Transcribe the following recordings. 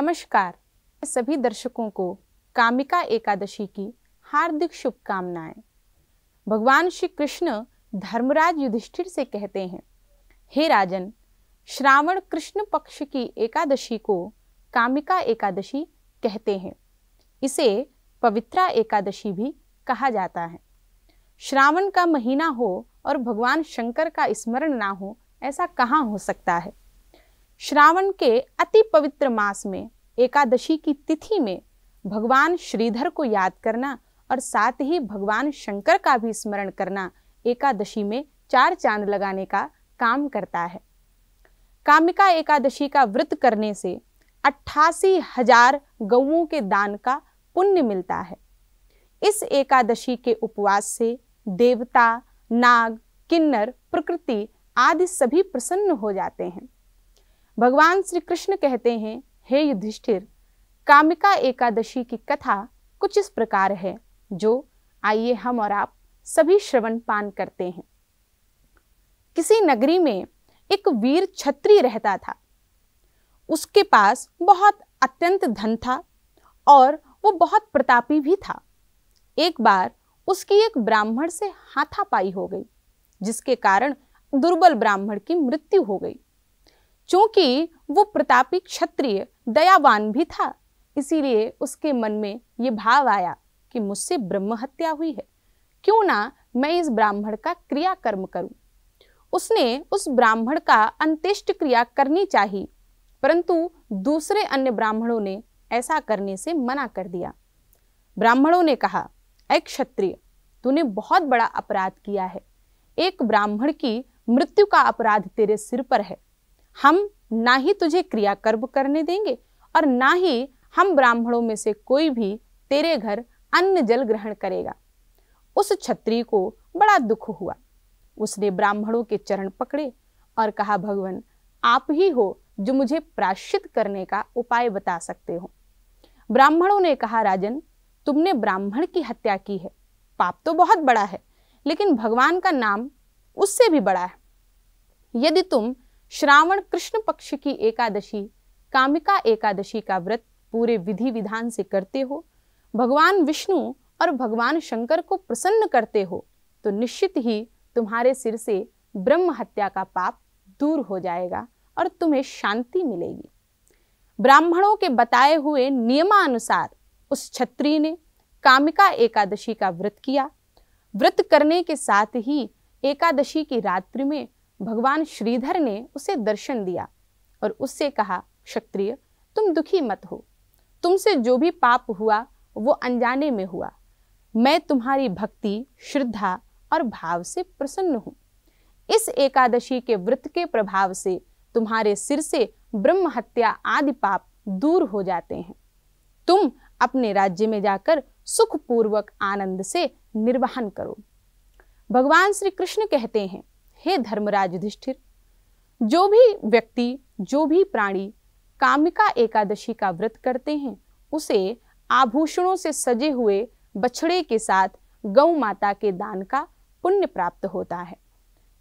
नमस्कार सभी दर्शकों को कामिका एकादशी की हार्दिक शुभकामनाएं भगवान श्री कृष्ण धर्मराज युधिष्ठिर से कहते हैं हे राजन श्रावण कृष्ण पक्ष की एकादशी को कामिका एकादशी कहते हैं इसे पवित्रा एकादशी भी कहा जाता है श्रावण का महीना हो और भगवान शंकर का स्मरण ना हो ऐसा कहाँ हो सकता है श्रावण के अति पवित्र मास में एकादशी की तिथि में भगवान श्रीधर को याद करना और साथ ही भगवान शंकर का भी स्मरण करना एकादशी में चार चांद लगाने का काम करता है कामिका एकादशी का व्रत करने से अट्ठासी हजार गऊ के दान का पुण्य मिलता है इस एकादशी के उपवास से देवता नाग किन्नर प्रकृति आदि सभी प्रसन्न हो जाते हैं भगवान श्री कृष्ण कहते हैं हे युधिष्ठिर कामिका एकादशी की कथा कुछ इस प्रकार है जो आइए हम और आप सभी श्रवण पान करते हैं किसी नगरी में एक वीर छत्री रहता था उसके पास बहुत अत्यंत धन था और वो बहुत प्रतापी भी था एक बार उसकी एक ब्राह्मण से हाथापाई हो गई जिसके कारण दुर्बल ब्राह्मण की मृत्यु हो गई चूंकि वो प्रतापी क्षत्रिय दयावान भी था इसीलिए उसके मन में ये भाव आया कि मुझसे ब्रह्म हत्या हुई है क्यों ना मैं इस ब्राह्मण का क्रिया कर्म करूं उसने उस ब्राह्मण का अंत्येष्ट क्रिया करनी चाहिए परंतु दूसरे अन्य ब्राह्मणों ने ऐसा करने से मना कर दिया ब्राह्मणों ने कहा ऐ क्षत्रिय तूने बहुत बड़ा अपराध किया है एक ब्राह्मण की मृत्यु का अपराध तेरे सिर पर है हम ना ही तुझे क्रियाकर्म करने देंगे और ना ही हम ब्राह्मणों में से कोई भी तेरे घर अन्न जल ग्रहण करेगा उस छत्री को बड़ा दुख हुआ उसने ब्राह्मणों के चरण पकड़े और कहा भगवान आप ही हो जो मुझे प्राश्चित करने का उपाय बता सकते हो ब्राह्मणों ने कहा राजन तुमने ब्राह्मण की हत्या की है पाप तो बहुत बड़ा है लेकिन भगवान का नाम उससे भी बड़ा है यदि तुम श्रावण कृष्ण पक्ष की एकादशी कामिका एकादशी का व्रत पूरे विधि विधान से करते हो भगवान विष्णु और भगवान शंकर को प्रसन्न करते हो तो निश्चित ही तुम्हारे सिर से ब्रह्म हत्या का पाप दूर हो जाएगा और तुम्हें शांति मिलेगी ब्राह्मणों के बताए हुए नियमानुसार उस छत्री ने कामिका एकादशी का व्रत किया व्रत करने के साथ ही एकादशी की रात्रि में भगवान श्रीधर ने उसे दर्शन दिया और उससे कहा क्षत्रिय तुम दुखी मत हो तुमसे जो भी पाप हुआ वो अनजाने में हुआ मैं तुम्हारी भक्ति श्रद्धा और भाव से प्रसन्न हूँ इस एकादशी के व्रत के प्रभाव से तुम्हारे सिर से ब्रह्म हत्या आदि पाप दूर हो जाते हैं तुम अपने राज्य में जाकर सुखपूर्वक आनंद से निर्वहन करो भगवान श्री कृष्ण कहते हैं हे धर्मराज युधिष्ठिर जो भी व्यक्ति जो भी प्राणी कामिका एकादशी का व्रत करते हैं उसे आभूषणों से सजे हुए बछड़े के साथ गौ माता के दान का पुण्य प्राप्त होता है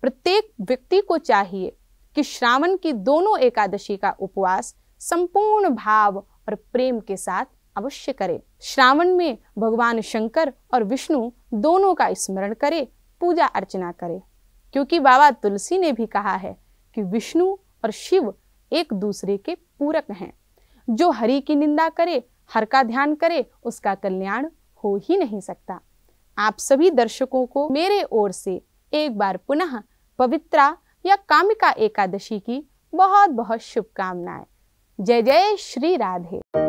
प्रत्येक व्यक्ति को चाहिए कि श्रावण की दोनों एकादशी का उपवास संपूर्ण भाव और प्रेम के साथ अवश्य करे श्रावण में भगवान शंकर और विष्णु दोनों का स्मरण करे पूजा अर्चना करे क्योंकि बाबा तुलसी ने भी कहा है कि विष्णु और शिव एक दूसरे के पूरक हैं जो हरि की निंदा करे हर का ध्यान करे उसका कल्याण हो ही नहीं सकता आप सभी दर्शकों को मेरे ओर से एक बार पुनः पवित्रा या कामिका एकादशी की बहुत बहुत शुभकामनाएं जय जय श्री राधे